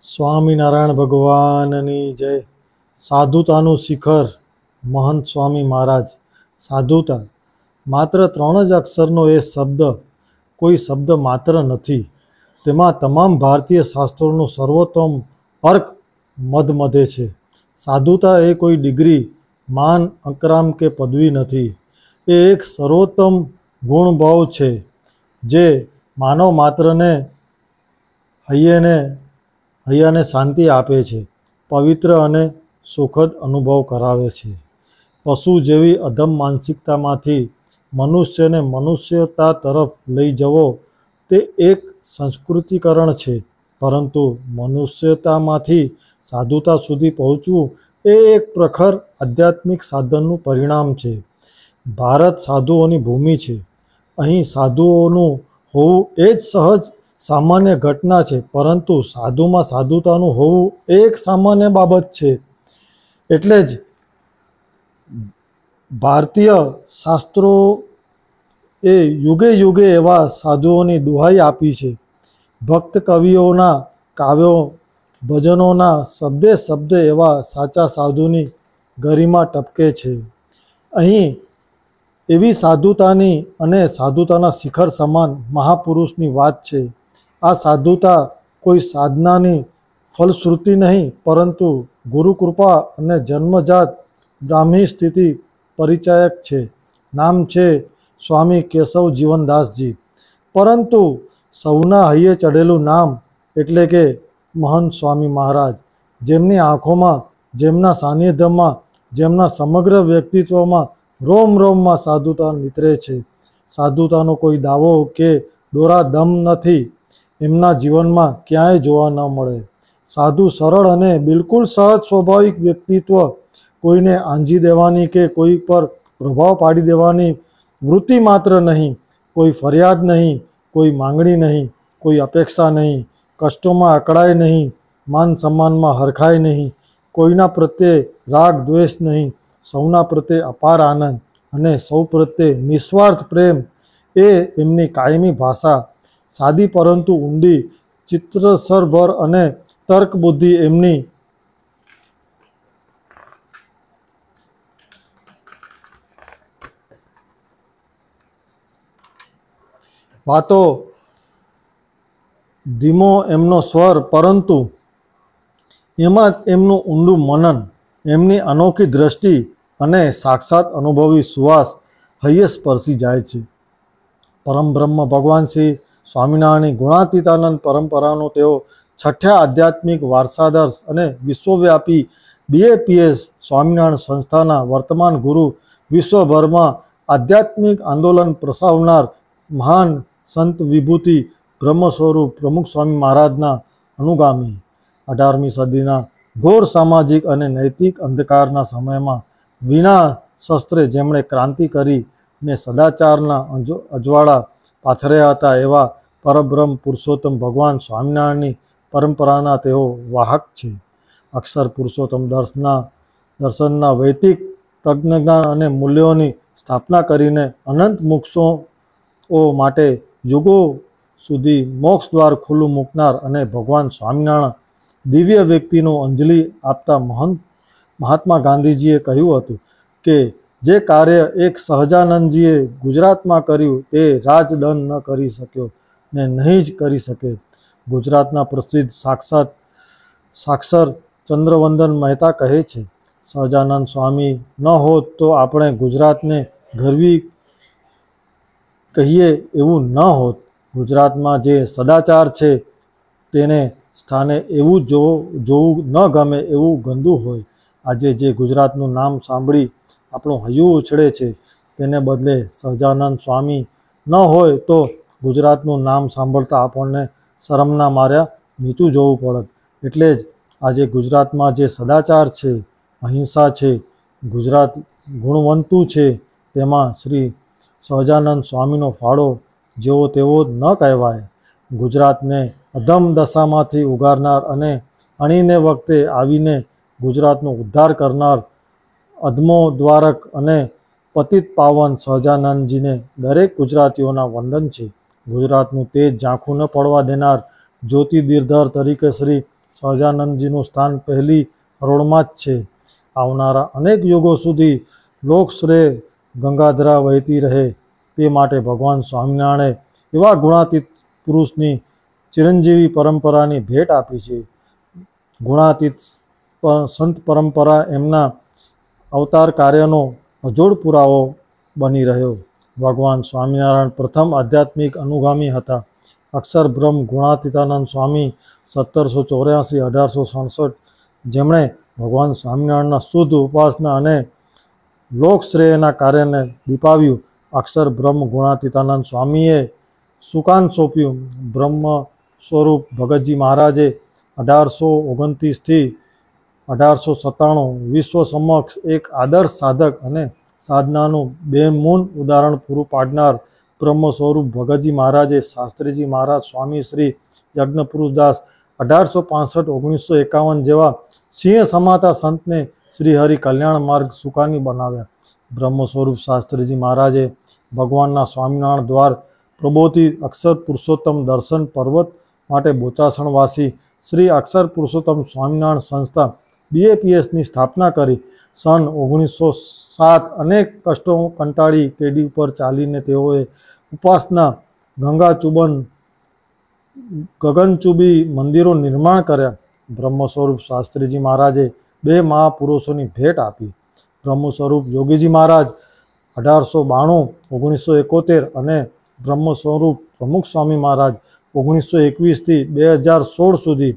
સ્વામિનારાયણ ભગવાનની જય સાધુતાનું શિખર મહંત સ્વામી મહારાજ સાધુતા માત્ર ત્રણ જ અક્ષરનો એ શબ્દ કોઈ શબ્દ માત્ર નથી તેમાં તમામ ભારતીય શાસ્ત્રોનું સર્વોત્તમ અર્ક મધમધે છે સાધુતા એ કોઈ ડિગ્રી માન અકરામ કે પદવી નથી એ એક સર્વોત્તમ ગુણભાવ છે જે માનવ માત્રને હૈયેને હૈયાને શાંતિ આપે છે પવિત્ર અને સુખદ અનુભવ કરાવે છે પશુ જેવી અધમ માનસિકતામાંથી મનુષ્યને મનુષ્યતા તરફ લઈ જવો તે એક સંસ્કૃતિકરણ છે પરંતુ મનુષ્યતામાંથી સાધુતા સુધી પહોંચવું એ એક પ્રખર આધ્યાત્મિક સાધનનું પરિણામ છે ભારત સાધુઓની ભૂમિ છે અહીં સાધુઓનું હોવું એ જ સહજ સામાન્ય ઘટના છે પરંતુ સાધુમાં સાધુતાનું હોવું એ એક સામાન્ય બાબત છે એટલે જ ભારતીય શાસ્ત્રો એ યુગે યુગે એવા સાધુઓની દુહાઈ આપી છે ભક્ત કવિઓના કાવ્યો ભજનોના શબ્દે શબ્દ એવા સાચા સાધુની ગરિમા ટપકે છે અહીં એવી સાધુતાની અને સાધુતાના શિખર સમાન મહાપુરુષની વાત છે આ સાધુતા કોઈ સાધનાની ફલશ્રુતિ નહીં પરંતુ ગુરુકૃપા અને જન્મજાત બ્રાહ્મી સ્થિતિ પરિચાયક છે નામ છે સ્વામી કેશવ જીવનદાસજી પરંતુ સૌના હૈયે ચઢેલું નામ એટલે કે મહંત સ્વામી મહારાજ જેમની આંખોમાં જેમના સાનિધ્યમાં જેમના સમગ્ર વ્યક્તિત્વમાં રોમ રોમમાં સાધુતા નીતરે છે સાધુતાનો કોઈ દાવો કે દોરા દમ નથી એમના જીવનમાં ક્યાંય જોવા ન મળે સાધુ સરળ અને બિલકુલ સહજ સ્વાભાવિક વ્યક્તિત્વ કોઈને આંજી દેવાની કે કોઈ પર પ્રભાવ પાડી દેવાની વૃત્તિ માત્ર નહીં કોઈ ફરિયાદ નહીં કોઈ માંગણી નહીં કોઈ અપેક્ષા નહીં કષ્ટોમાં અકળાય નહીં માન સન્માનમાં હરખાય નહીં કોઈના પ્રત્યે રાગ દ્વેષ નહીં સૌના પ્રત્યે અપાર આનંદ અને સૌ પ્રત્યે નિસ્વાર્થ પ્રેમ એ એમની કાયમી ભાષા સાદી પરંતુ ઊંડી ચિત્રસરભર અને તર્કબુદ્ધિ એમની વાતો ધીમો એમનો સ્વર પરંતુ એમાં એમનું ઊંડું મનન એમની અનોખી દ્રષ્ટિ અને સાક્ષાત અનુભવી સુવાસ હૈયે સ્પર્શી જાય છે પરમ બ્રહ્મ ભગવાન શ્રી સ્વામિનારાયણની ગુણાતીતાનંદ પરંપરાનો તેઓ છઠ્ઠા આધ્યાત્મિક વારસાદર્શ અને વિશ્વવ્યાપી બીએપીએસ સ્વામિનારાયણ સંસ્થાના વર્તમાન ગુરુ વિશ્વભરમાં આધ્યાત્મિક આંદોલન પ્રસાવનાર મહાન સંત વિભૂતિ બ્રહ્મ સ્વરૂપ પ્રમુખ સ્વામી મહારાજના અનુગામી અઢારમી સદીના ઘોર સામાજિક અને નૈતિક અંધકારના સમયમાં વિના શસ્ત્રે જેમણે ક્રાંતિ કરી ને સદાચારના અજવાળા પાથર્યા હતા એવા પરબ્રહ્મ પુરુષોત્તમ ભગવાન સ્વામિનારાયણની પરંપરાના તેઓ વાહક છે અક્ષર પુરુષોત્તમ દર્શના દર્શનના વૈતિક તજ્ઞાન અને મૂલ્યોની સ્થાપના કરીને અનંત મોક્ષો માટે યુગો સુધી મોક્ષ દ્વાર ખુલ્લું મૂકનાર અને ભગવાન સ્વામિનારાયણ દિવ્ય વ્યક્તિનો અંજલિ આપતા મહંત મહાત્મા ગાંધીજીએ કહ્યું હતું કે જે કાર્ય એક સહજાનંદજીએ ગુજરાતમાં કર્યું તે રાજદન ન કરી શક્યો ને નહીં જ કરી શકે ગુજરાતના પ્રસિદ્ધ સાક્ષાત સાક્ષર ચંદ્રવંદન મહેતા કહે છે સહજાનંદ સ્વામી ન હોત તો આપણે ગુજરાતને ગરવી કહીએ એવું ન હોત ગુજરાતમાં જે સદાચાર છે તેને સ્થાને એવું જો જોવું ન ગમે એવું ગંદુ હોય આજે જે ગુજરાતનું નામ સાંભળી આપણું હૈયું ઉછળે છે તેને બદલે સહજાનંદ સ્વામી ન હોય તો ગુજરાતનું નામ સાંભળતા આપણને શરમના માર્યા નીચું જોવું પડત એટલે જ આજે ગુજરાતમાં જે સદાચાર છે અહિંસા છે ગુજરાત ગુણવંતુ છે તેમાં શ્રી સહજાનંદ સ્વામીનો ફાળો જેવો તેવો ન કહેવાય ગુજરાતને અધમ દશામાંથી ઉગારનાર અને અણીને વખતે આવીને ગુજરાતનો ઉદ્ધાર કરનાર અધમો દ્વારક અને પતિત પાવન સહજાનંદજીને દરેક ગુજરાતીઓના વંદન છે ગુજરાતનું તેજ ઝાંખું ન પડવા દેનાર જ્યોતિ દીર્ધર તરીકે શ્રી સહજાનંદજીનું સ્થાન પહેલી હરોળમાં જ છે આવનારા અનેક યુગો સુધી લોકશ્રેય ગંગાધરા વહેતી રહે તે માટે ભગવાન સ્વામિનારાયણે એવા ગુણાતીત પુરુષની ચિરંજીવી પરંપરાની ભેટ આપી છે ગુણાતીત સંત પરંપરા એમના અવતાર કાર્યનો અજોડ પુરાવો બની રહ્યો ભગવાન સ્વામિનારાયણ પ્રથમ આધ્યાત્મિક અનુગામી હતા અક્ષર બ્રહ્મ ગુણાતીતાનંદ સ્વામી સત્તરસો ચોર્યાસી અઢારસો સડસઠ જેમણે ભગવાન સ્વામિનારાયણના શુદ્ધ ઉપાસના અને લોકશ્રેયના કાર્યને દીપાવ્યું અક્ષર બ્રહ્મ ગુણાતીતાનંદ સ્વામીએ સુકાન સોંપ્યું બ્રહ્મ સ્વરૂપ ભગતજી મહારાજે અઢારસો ઓગણત્રીસથી 1897 विश्व समक्ष एक आदर्श साधक અને સાધનાનો બે મૂળ ઉદાહરણ પુર પાર્ટનર બ્રહ્મો સ્વરૂપ ભગતજી મહારાજે શાસ્ત્રીજી મહારાજ સ્વામી શ્રી યજ્ઞપુરુષદાસ 1865 1951 જેવા સિંહ સમતા સંતને શ્રી હરિ કલ્યાણ માર્ગ સુકાની બનાવ્યા બ્રહ્મો સ્વરૂપ શાસ્ત્રીજી મહારાજે ભગવાનના સ્વામિનારાયણ દ્વાર પ્રબોધિત અક્ષર પુરુષોત્તમ દર્શન પર્વત ખાતે બોચાસણવાસી શ્રી અક્ષર પુરુષોત્તમ સ્વામિનારાયણ સંસ્થા બીએપીએસની સ્થાપના કરી સન ઓગણીસો સાત અનેક કષ્ટો કંટાળી કેડી ઉપર ચાલીને તેઓએ ઉપાસના ગંગાચુબન ગગનચુબી મંદિરો નિર્માણ કર્યા બ્રહ્મ સ્વરૂપ શાસ્ત્રીજી મહારાજે બે મહાપુરુષોની ભેટ આપી બ્રહ્મ સ્વરૂપ યોગીજી મહારાજ અઢારસો બાણું ઓગણીસો એકોતેર અને બ્રહ્મ સ્વરૂપ પ્રમુખ સ્વામી મહારાજ ઓગણીસો એકવીસથી બે હજાર સોળ સુધી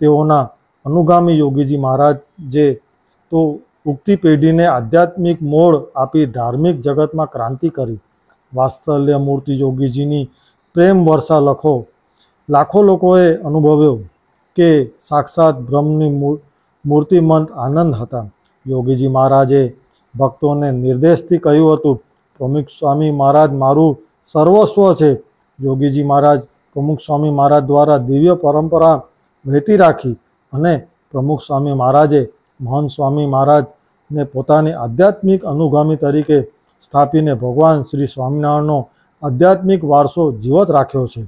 તેઓના અનુગામી યોગીજી મહારાજ જે તો ઉક્તિ પેઢીને આધ્યાત્મિક મોડ આપી ધાર્મિક જગતમાં ક્રાંતિ કરી વાત્સલ્ય મૂર્તિ યોગીજીની પ્રેમ વર્ષા લખો લાખો લોકોએ અનુભવ્યો કે સાક્ષાત બ્રહ્મની મૂર્તિમંત આનંદ હતા યોગીજી મહારાજે ભક્તોને નિર્દેશથી કહ્યું હતું પ્રમુખ સ્વામી મહારાજ મારું સર્વસ્વ છે યોગીજી મહારાજ પ્રમુખ સ્વામી મહારાજ દ્વારા દિવ્ય પરંપરા વહેતી રાખી અને પ્રમુખ સ્વામી મહારાજે મહંત સ્વામી મહારાજને પોતાની આધ્યાત્મિક અનુગામી તરીકે સ્થાપીને ભગવાન શ્રી સ્વામિનારાયણનો આધ્યાત્મિક વારસો જીવત રાખ્યો છે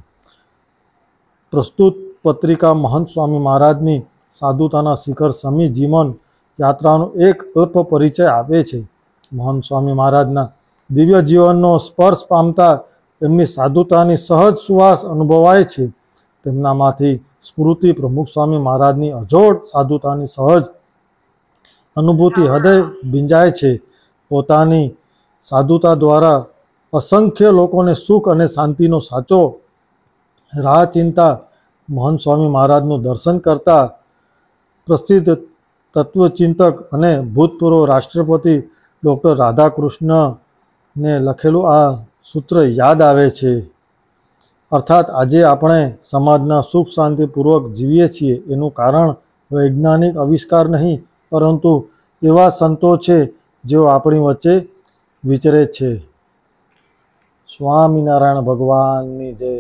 પ્રસ્તુત પત્રિકા મહંત સ્વામી મહારાજની સાધુતાના શિખર સમી જીવન યાત્રાનો એક અલ્પ પરિચય આપે છે મહંત સ્વામી મહારાજના દિવ્ય જીવનનો સ્પર્શ પામતા એમની સાધુતાની સહજ સુવાસ અનુભવાય છે તેમનામાંથી સ્મૃતિ પ્રમુખ સ્વામી મહારાજની અજોડ સાધુતાની સહજ અનુભૂતિ હૃદય ભીંજાય છે પોતાની સાધુતા દ્વારા અસંખ્ય લોકોને સુખ અને શાંતિનો સાચો રાહ ચિંતા મોહન સ્વામી મહારાજનું દર્શન કરતા પ્રસિદ્ધ તત્વચિંતક અને ભૂતપૂર્વ રાષ્ટ્રપતિ ડૉક્ટર રાધાકૃષ્ણને લખેલું આ સૂત્ર યાદ આવે છે અર્થાત આજે આપણે સમાજના સુખ શાંતિપૂર્વક જીવીએ છીએ એનું કારણ વૈજ્ઞાનિક આવિષ્કાર નહીં પરંતુ એવા સંતો છે જેઓ આપણી વચ્ચે વિચરે છે સ્વામિનારાયણ ભગવાનની જય